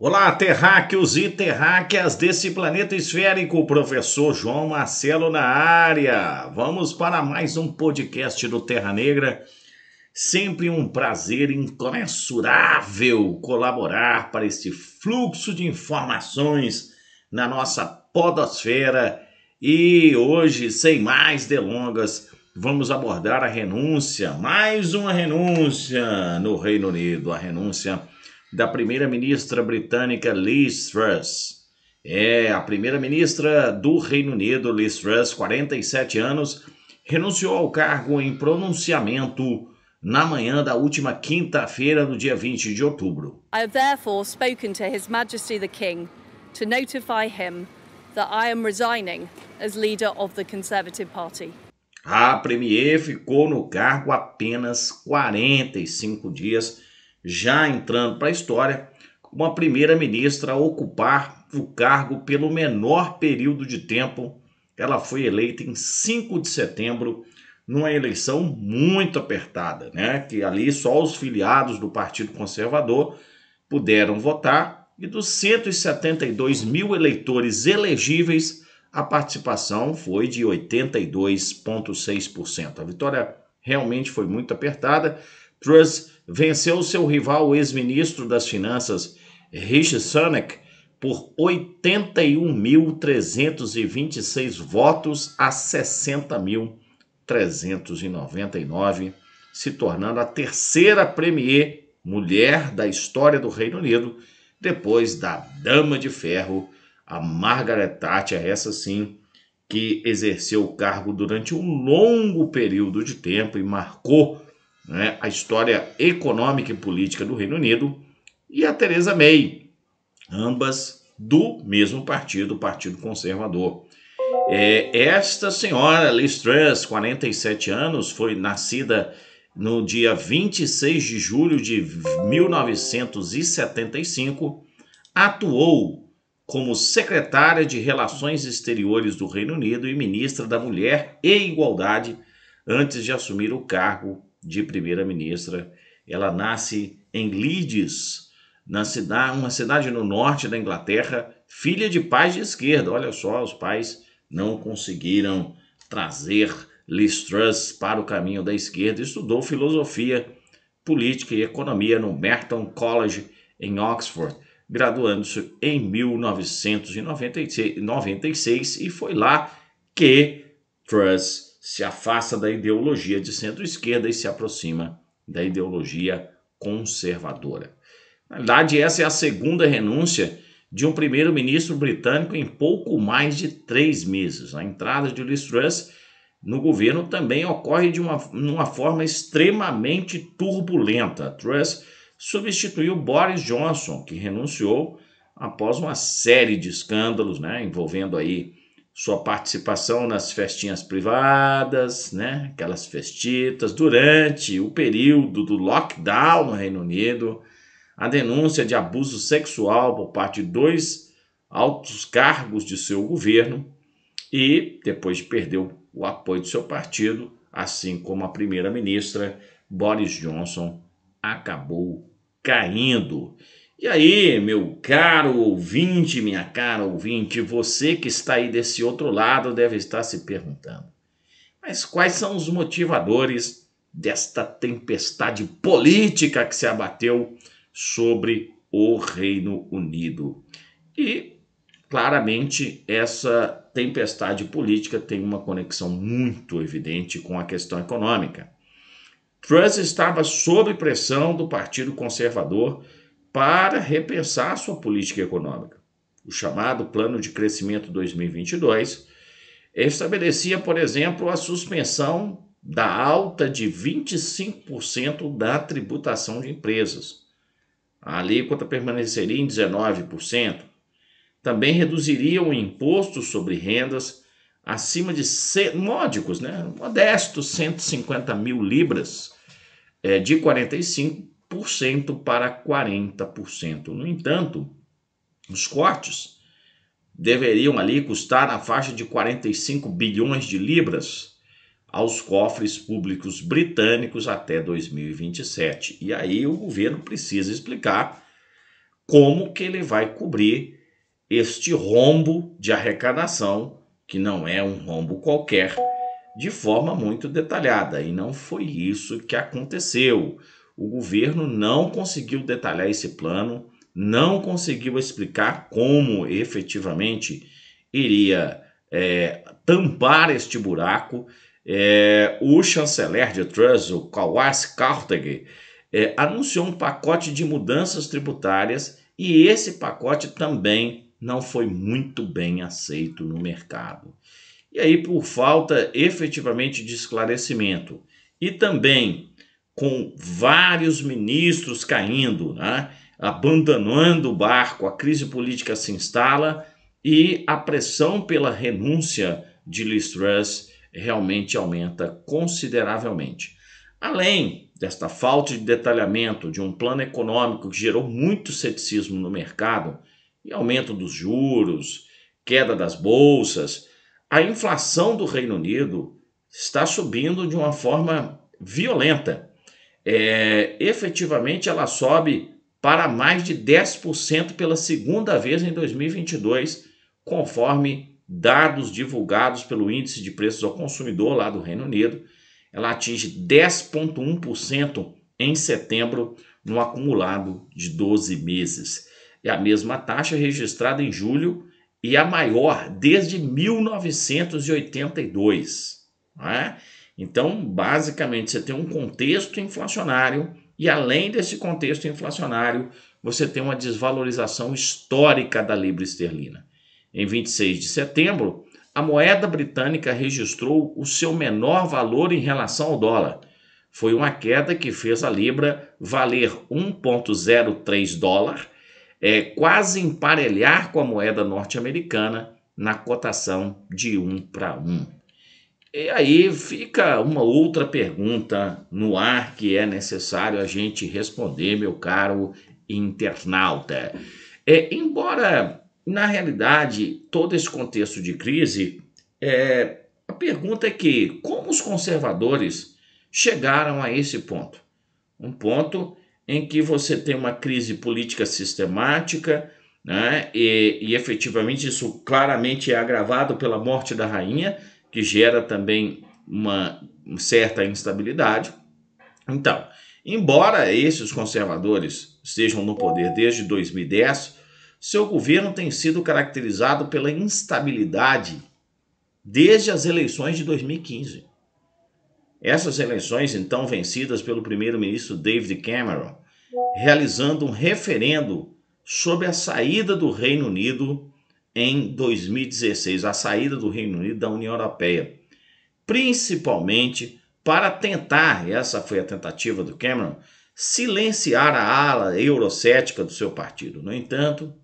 Olá, terráqueos e terráqueas desse planeta esférico, professor João Marcelo na área. Vamos para mais um podcast do Terra Negra. Sempre um prazer incomensurável colaborar para este fluxo de informações na nossa podosfera. E hoje, sem mais delongas, vamos abordar a renúncia, mais uma renúncia no Reino Unido, a renúncia da primeira-ministra britânica Liz Truss. É, a primeira-ministra do Reino Unido, Liz Truss, 47 anos, renunciou ao cargo em pronunciamento na manhã da última quinta-feira, no dia 20 de outubro. I have therefore spoken to His Majesty the King to notify him that I am resigning as leader of the Conservative Party. A premier ficou no cargo apenas 45 dias já entrando para a história, como a primeira-ministra a ocupar o cargo pelo menor período de tempo. Ela foi eleita em 5 de setembro, numa eleição muito apertada, né? que ali só os filiados do Partido Conservador puderam votar, e dos 172 mil eleitores elegíveis, a participação foi de 82,6%. A vitória realmente foi muito apertada. Truss venceu seu rival ex-ministro das Finanças, Rishi Sunak, por 81.326 votos a 60.399, se tornando a terceira premier mulher da história do Reino Unido, depois da Dama de Ferro, a Margaret Thatcher, essa sim, que exerceu o cargo durante um longo período de tempo e marcou né, a história econômica e política do Reino Unido, e a Theresa May, ambas do mesmo partido, o Partido Conservador. É, esta senhora, Liz Truss, 47 anos, foi nascida no dia 26 de julho de 1975, atuou como secretária de Relações Exteriores do Reino Unido e ministra da Mulher e Igualdade antes de assumir o cargo de primeira-ministra. Ela nasce em Leeds, na cidade, uma cidade no norte da Inglaterra, filha de pais de esquerda. Olha só, os pais não conseguiram trazer Liz Truss para o caminho da esquerda. Estudou filosofia, política e economia no Merton College em Oxford, graduando-se em 1996 e foi lá que Truss se afasta da ideologia de centro-esquerda e se aproxima da ideologia conservadora. Na verdade, essa é a segunda renúncia de um primeiro-ministro britânico em pouco mais de três meses. A entrada de Liz Truss no governo também ocorre de uma, uma forma extremamente turbulenta. Truss substituiu Boris Johnson, que renunciou após uma série de escândalos né, envolvendo aí sua participação nas festinhas privadas, né? aquelas festitas, durante o período do lockdown no Reino Unido, a denúncia de abuso sexual por parte de dois altos cargos de seu governo e, depois de perder o apoio do seu partido, assim como a primeira-ministra, Boris Johnson acabou caindo. E aí, meu caro ouvinte, minha cara ouvinte, você que está aí desse outro lado deve estar se perguntando: mas quais são os motivadores desta tempestade política que se abateu sobre o Reino Unido? E claramente essa tempestade política tem uma conexão muito evidente com a questão econômica. Truss estava sob pressão do Partido Conservador para repensar sua política econômica. O chamado Plano de Crescimento 2022 estabelecia, por exemplo, a suspensão da alta de 25% da tributação de empresas. A alíquota permaneceria em 19%. Também reduziria o imposto sobre rendas acima de módicos, né? modestos 150 mil libras, é, de 45 para 40%. No entanto, os cortes deveriam ali custar na faixa de 45 bilhões de libras aos cofres públicos britânicos até 2027. E aí o governo precisa explicar como que ele vai cobrir este rombo de arrecadação, que não é um rombo qualquer, de forma muito detalhada. E não foi isso que aconteceu o governo não conseguiu detalhar esse plano, não conseguiu explicar como efetivamente iria é, tampar este buraco. É, o chanceler de Truss, o Kawasi Kartag, é, anunciou um pacote de mudanças tributárias e esse pacote também não foi muito bem aceito no mercado. E aí, por falta efetivamente de esclarecimento e também com vários ministros caindo, né? abandonando o barco, a crise política se instala e a pressão pela renúncia de Liz Truss realmente aumenta consideravelmente. Além desta falta de detalhamento de um plano econômico que gerou muito ceticismo no mercado, e aumento dos juros, queda das bolsas, a inflação do Reino Unido está subindo de uma forma violenta é, efetivamente ela sobe para mais de 10% pela segunda vez em 2022, conforme dados divulgados pelo Índice de Preços ao Consumidor lá do Reino Unido. Ela atinge 10,1% em setembro, no acumulado de 12 meses. É a mesma taxa registrada em julho e a maior desde 1982. Não é? Então, basicamente, você tem um contexto inflacionário e além desse contexto inflacionário, você tem uma desvalorização histórica da libra esterlina. Em 26 de setembro, a moeda britânica registrou o seu menor valor em relação ao dólar. Foi uma queda que fez a libra valer 1,03 dólar, é, quase emparelhar com a moeda norte-americana na cotação de 1 para 1. E aí fica uma outra pergunta no ar que é necessário a gente responder, meu caro internauta. É, embora, na realidade, todo esse contexto de crise, é, a pergunta é que como os conservadores chegaram a esse ponto? Um ponto em que você tem uma crise política sistemática, né? e, e efetivamente isso claramente é agravado pela morte da rainha que gera também uma certa instabilidade. Então, embora esses conservadores estejam no poder desde 2010, seu governo tem sido caracterizado pela instabilidade desde as eleições de 2015. Essas eleições, então vencidas pelo primeiro-ministro David Cameron, realizando um referendo sobre a saída do Reino Unido em 2016, a saída do Reino Unido da União Europeia, principalmente para tentar, essa foi a tentativa do Cameron, silenciar a ala eurocética do seu partido. No entanto,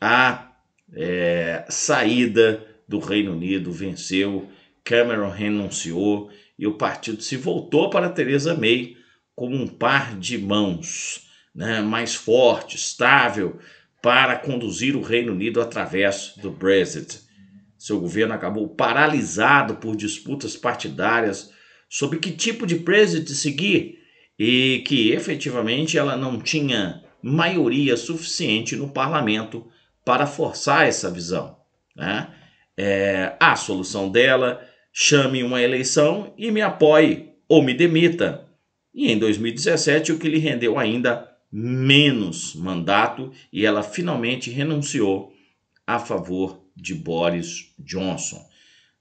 a é, saída do Reino Unido venceu, Cameron renunciou e o partido se voltou para Theresa May como um par de mãos né, mais forte, estável, para conduzir o Reino Unido através do Brexit. Seu governo acabou paralisado por disputas partidárias sobre que tipo de Brexit seguir e que efetivamente ela não tinha maioria suficiente no parlamento para forçar essa visão. Né? É, a solução dela chame uma eleição e me apoie ou me demita. E em 2017, o que lhe rendeu ainda menos mandato e ela finalmente renunciou a favor de Boris Johnson.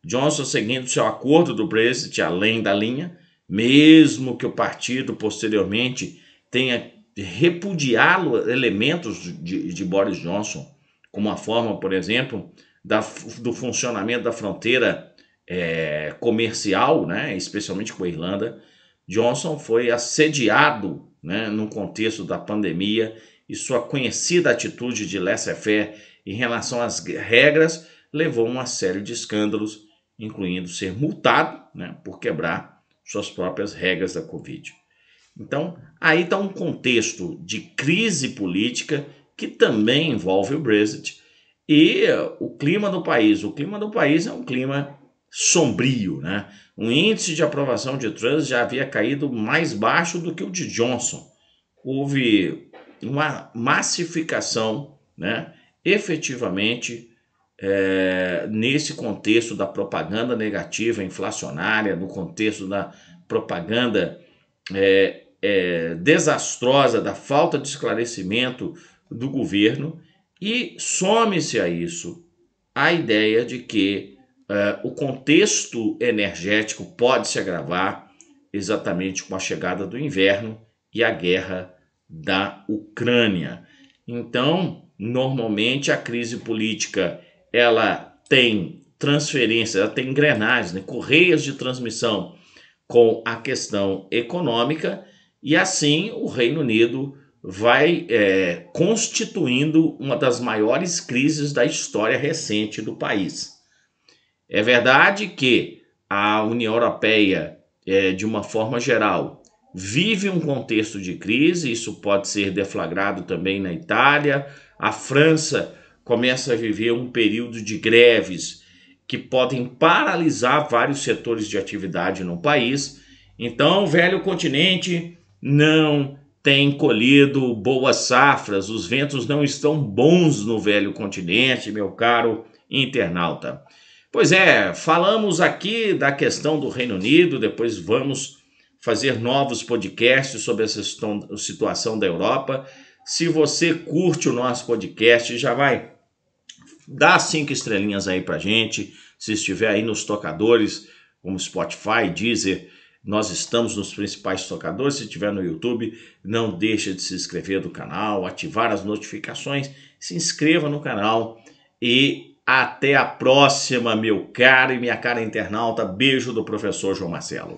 Johnson, seguindo seu acordo do Brexit além da linha, mesmo que o partido posteriormente tenha repudiado elementos de, de Boris Johnson, como a forma, por exemplo, da, do funcionamento da fronteira é, comercial, né, especialmente com a Irlanda, Johnson foi assediado né, no contexto da pandemia e sua conhecida atitude de laissez-faire em relação às regras levou a uma série de escândalos, incluindo ser multado né, por quebrar suas próprias regras da Covid. Então, aí está um contexto de crise política que também envolve o Brexit e o clima do país. O clima do país é um clima sombrio, né? O índice de aprovação de Trump já havia caído mais baixo do que o de Johnson. Houve uma massificação, né? Efetivamente, é, nesse contexto da propaganda negativa, inflacionária, no contexto da propaganda é, é, desastrosa, da falta de esclarecimento do governo, e some-se a isso a ideia de que é, o contexto energético pode se agravar exatamente com a chegada do inverno e a guerra da Ucrânia. Então, normalmente a crise política ela tem transferência, ela tem engrenagens, né, correias de transmissão com a questão econômica e assim o Reino Unido vai é, constituindo uma das maiores crises da história recente do país. É verdade que a União Europeia, é, de uma forma geral, vive um contexto de crise, isso pode ser deflagrado também na Itália. A França começa a viver um período de greves que podem paralisar vários setores de atividade no país. Então, o velho continente não tem colhido boas safras, os ventos não estão bons no velho continente, meu caro internauta. Pois é, falamos aqui da questão do Reino Unido, depois vamos fazer novos podcasts sobre essa situação da Europa. Se você curte o nosso podcast, já vai dar cinco estrelinhas aí pra gente. Se estiver aí nos tocadores, como Spotify, Deezer, nós estamos nos principais tocadores. Se estiver no YouTube, não deixa de se inscrever no canal, ativar as notificações, se inscreva no canal e até a próxima, meu caro e minha cara internauta. Beijo do professor João Marcelo.